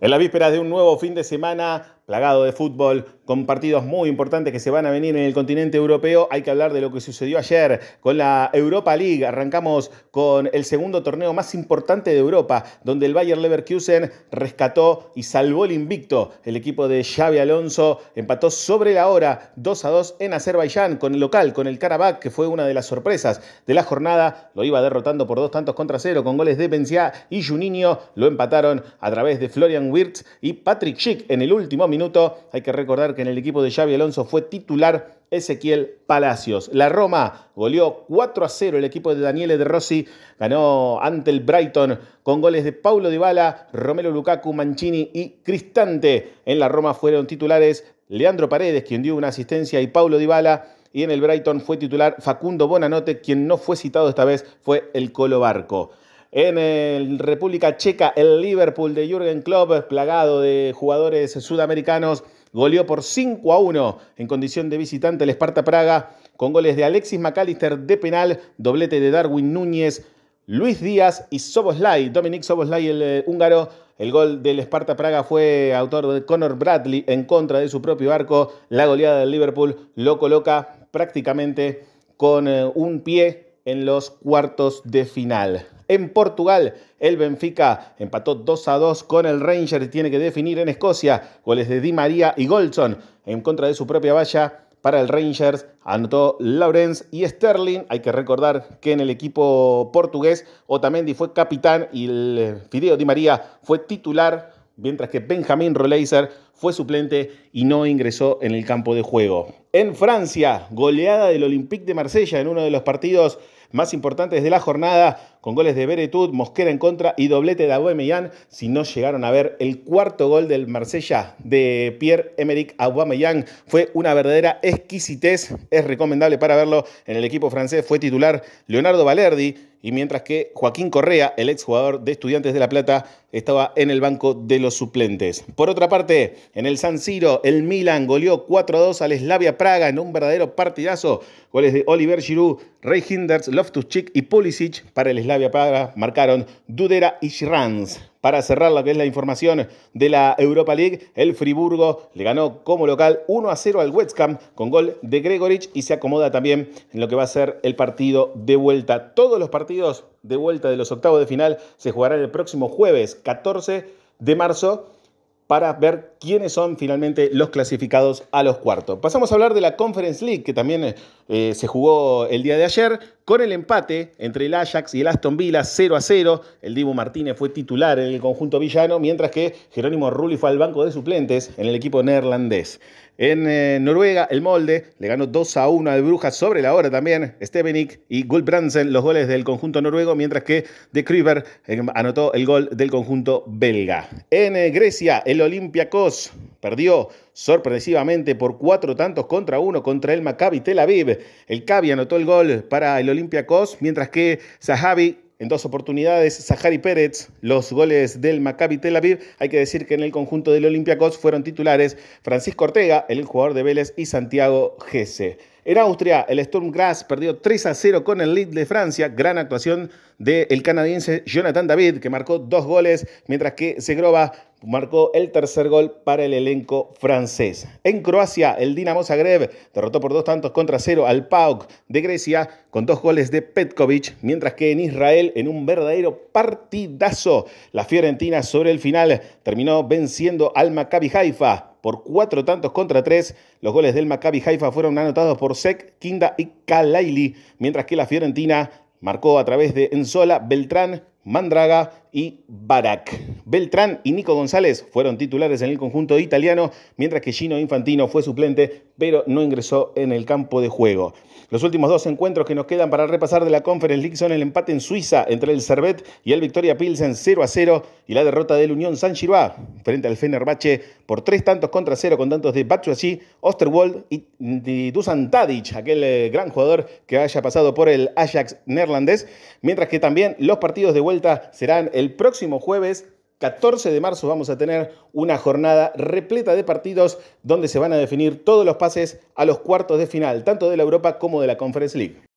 En la víspera de un nuevo fin de semana plagado de fútbol, con partidos muy importantes que se van a venir en el continente europeo. Hay que hablar de lo que sucedió ayer con la Europa League. Arrancamos con el segundo torneo más importante de Europa, donde el Bayer Leverkusen rescató y salvó el invicto. El equipo de Xavi Alonso empató sobre la hora 2 a 2 en Azerbaiyán con el local, con el Karabakh, que fue una de las sorpresas de la jornada. Lo iba derrotando por dos tantos contra cero con goles de Benzia y Juninho. Lo empataron a través de Florian Wirtz y Patrick Schick en el último minuto hay que recordar que en el equipo de Xavi Alonso fue titular Ezequiel Palacios. La Roma goleó 4 a 0 el equipo de Daniele De Rossi, ganó ante el Brighton con goles de Paulo Dybala, Romero Lukaku, Mancini y Cristante. En la Roma fueron titulares Leandro Paredes, quien dio una asistencia, y Paulo Dybala. Y en el Brighton fue titular Facundo Bonanote, quien no fue citado esta vez, fue el Colo Barco. En el República Checa, el Liverpool de Jürgen Klopp, plagado de jugadores sudamericanos, goleó por 5 a 1 en condición de visitante el Esparta Praga, con goles de Alexis McAllister de penal, doblete de Darwin Núñez, Luis Díaz y Soboslai, Dominic Soboslai, el eh, húngaro. El gol del esparta Praga fue autor de Conor Bradley en contra de su propio arco. La goleada del Liverpool lo coloca prácticamente con eh, un pie en los cuartos de final. En Portugal, el Benfica empató 2 a 2 con el Rangers y tiene que definir en Escocia goles de Di María y Goldson en contra de su propia valla. Para el Rangers anotó Lawrence y Sterling. Hay que recordar que en el equipo portugués Otamendi fue capitán y el Fideo Di María fue titular, mientras que Benjamin Roleiser fue suplente y no ingresó en el campo de juego en Francia, goleada del Olympique de Marsella en uno de los partidos más importantes de la jornada con goles de Beretut, Mosquera en contra y doblete de Aubameyang. Si no llegaron a ver el cuarto gol del Marsella de Pierre-Emerick Aubameyang, fue una verdadera exquisitez. Es recomendable para verlo en el equipo francés. Fue titular Leonardo Valerdi y mientras que Joaquín Correa, el exjugador de Estudiantes de La Plata, estaba en el banco de los suplentes. Por otra parte, en el San Siro, el Milan goleó 4-2 al Slavia Praga en un verdadero partidazo. Goles de Oliver Giroud, Rey Hinders, Loftus y Pulisic para el Slavia Praga marcaron Dudera y Schranz. Para cerrar lo que es la información de la Europa League, el Friburgo le ganó como local 1 a 0 al West con gol de Gregorich y se acomoda también en lo que va a ser el partido de vuelta. Todos los partidos de vuelta de los octavos de final se jugarán el próximo jueves 14 de marzo para ver quiénes son finalmente los clasificados a los cuartos. Pasamos a hablar de la Conference League, que también eh, se jugó el día de ayer, con el empate entre el Ajax y el Aston Villa 0 a 0. El Dibu Martínez fue titular en el conjunto villano, mientras que Jerónimo Rulli fue al banco de suplentes en el equipo neerlandés. En eh, Noruega, el molde le ganó 2 a 1 al Bruja. sobre la hora también. Stevenik y Gulbrandsen los goles del conjunto noruego, mientras que De criver eh, anotó el gol del conjunto belga. En eh, Grecia, el Olympiacos perdió sorpresivamente por cuatro tantos contra uno contra el Maccabi Tel Aviv. El Cavi anotó el gol para el Olympiacos, mientras que Zahavi en dos oportunidades Sahari Pérez, los goles del Maccabi Tel Aviv. Hay que decir que en el conjunto del Olympiacos fueron titulares Francisco Ortega, el jugador de Vélez, y Santiago Gese. En Austria, el Sturm Graz perdió 3 a 0 con el Lille de Francia. Gran actuación del canadiense Jonathan David, que marcó dos goles, mientras que Segrova marcó el tercer gol para el elenco francés. En Croacia, el Dinamo Zagreb derrotó por dos tantos contra cero al PAOK de Grecia con dos goles de Petkovic, mientras que en Israel, en un verdadero partidazo, la Fiorentina sobre el final terminó venciendo al Maccabi Haifa por cuatro tantos contra tres. Los goles del Maccabi Haifa fueron anotados por Sek, Kinda y Kalaili, mientras que la Fiorentina marcó a través de Enzola, Beltrán, Mandraga y Barak. Beltrán y Nico González fueron titulares en el conjunto italiano, mientras que Gino Infantino fue suplente, pero no ingresó en el campo de juego. Los últimos dos encuentros que nos quedan para repasar de la Conference League son el empate en Suiza entre el Servet y el Victoria Pilsen 0 a 0 y la derrota del Unión San Giroá frente al Fenerbahce por tres tantos contra cero con tantos de así Osterwald y Dusan Tadic, aquel eh, gran jugador que haya pasado por el Ajax neerlandés. Mientras que también los partidos de vuelta serán el próximo jueves 14 de marzo vamos a tener una jornada repleta de partidos donde se van a definir todos los pases a los cuartos de final, tanto de la Europa como de la Conference League.